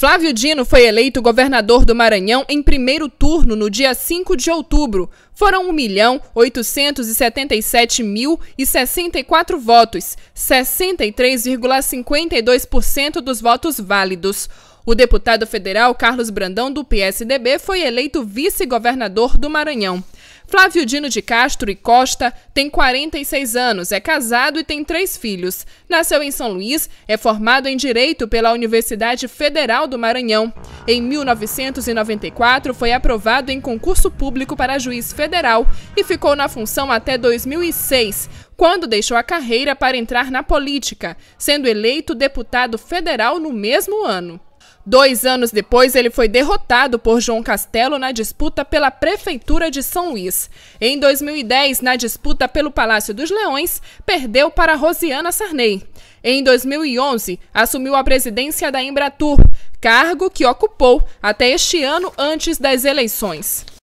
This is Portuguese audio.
Flávio Dino foi eleito governador do Maranhão em primeiro turno no dia 5 de outubro. Foram 1.877.064 votos, 63,52% dos votos válidos. O deputado federal Carlos Brandão, do PSDB, foi eleito vice-governador do Maranhão. Flávio Dino de Castro e Costa tem 46 anos, é casado e tem três filhos. Nasceu em São Luís, é formado em Direito pela Universidade Federal do Maranhão. Em 1994, foi aprovado em concurso público para juiz federal e ficou na função até 2006, quando deixou a carreira para entrar na política, sendo eleito deputado federal no mesmo ano. Dois anos depois, ele foi derrotado por João Castelo na disputa pela Prefeitura de São Luís. Em 2010, na disputa pelo Palácio dos Leões, perdeu para Rosiana Sarney. Em 2011, assumiu a presidência da Embratur, cargo que ocupou até este ano antes das eleições.